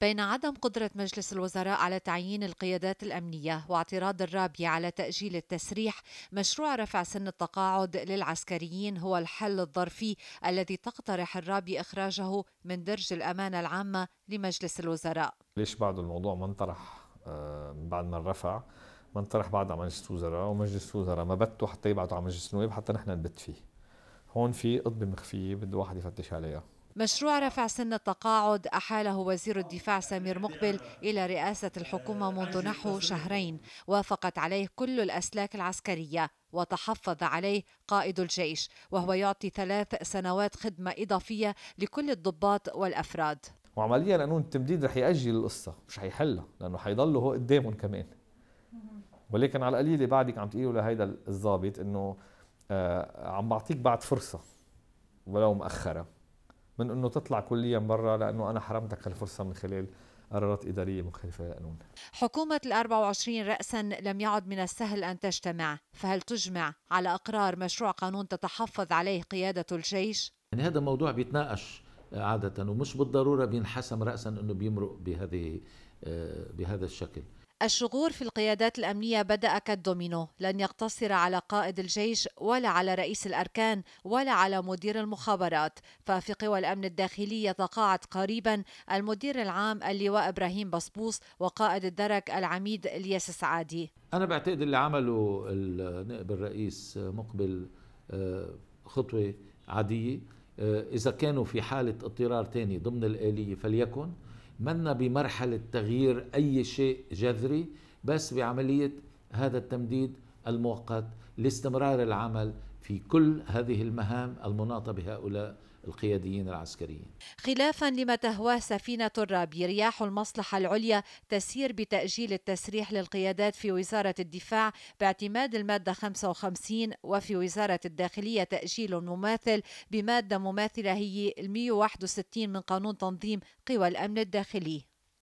بين عدم قدرة مجلس الوزراء على تعيين القيادات الأمنية واعتراض الرابية على تأجيل التسريح مشروع رفع سن التقاعد للعسكريين هو الحل الظرفي الذي تقترح الرابي إخراجه من درج الأمانة العامة لمجلس الوزراء ليش بعد الموضوع ما انطرح آه، بعد ما رفع ما انطرح بعد على مجلس الوزراء ومجلس الوزراء ما بتوا حتى يبعتوا على مجلس النواب حتى نحن نبت فيه هون في قضبه مخفيه بده واحد يفتش عليها مشروع رفع سن التقاعد أحاله وزير الدفاع سمير مقبل إلى رئاسة الحكومة منذ نحو شهرين وافقت عليه كل الأسلاك العسكرية وتحفظ عليه قائد الجيش وهو يعطي ثلاث سنوات خدمة إضافية لكل الضباط والأفراد وعمليا قانون التمديد رح يأجل القصة مش هيحلها لأنه حيضل هو قدامهم كمان ولكن على القليلة بعدك عم تقولوا لهيدا الضابط إنه آه عم بعطيك بعد فرصة ولو مؤخرة من انه تطلع كليا برا لانه انا حرمتك الفرصه من خلال قرارات إدارية مخالفة للقانون حكومة ال 24 رأسا لم يعد من السهل أن تجتمع فهل تجمع على إقرار مشروع قانون تتحفظ عليه قيادة الجيش؟ يعني هذا موضوع بيتناقش عادة ومش بالضرورة بينحسم رأسا أنه بيمرق بهذه آه، بهذا الشكل الشغور في القيادات الأمنية بدأ كالدومينو لن يقتصر على قائد الجيش ولا على رئيس الأركان ولا على مدير المخابرات ففي قوى الأمن الداخلي يتقاعد قريبا المدير العام اللواء إبراهيم بصبوص وقائد الدرك العميد الياس السعادي أنا بعتقد اللي عمله نائب الرئيس مقبل آه، خطوة عادية آه، إذا كانوا في حالة اضطرار تاني ضمن الآلية فليكن منا بمرحلة تغيير أي شيء جذري بس بعملية هذا التمديد المؤقت لاستمرار العمل في كل هذه المهام المناطة بهؤلاء القياديين العسكريين خلافا لما تهواه سفينة الرابي رياح المصلحة العليا تسير بتأجيل التسريح للقيادات في وزارة الدفاع باعتماد المادة 55 وفي وزارة الداخلية تأجيل مماثل بمادة مماثلة هي 161 من قانون تنظيم قوى الأمن الداخلي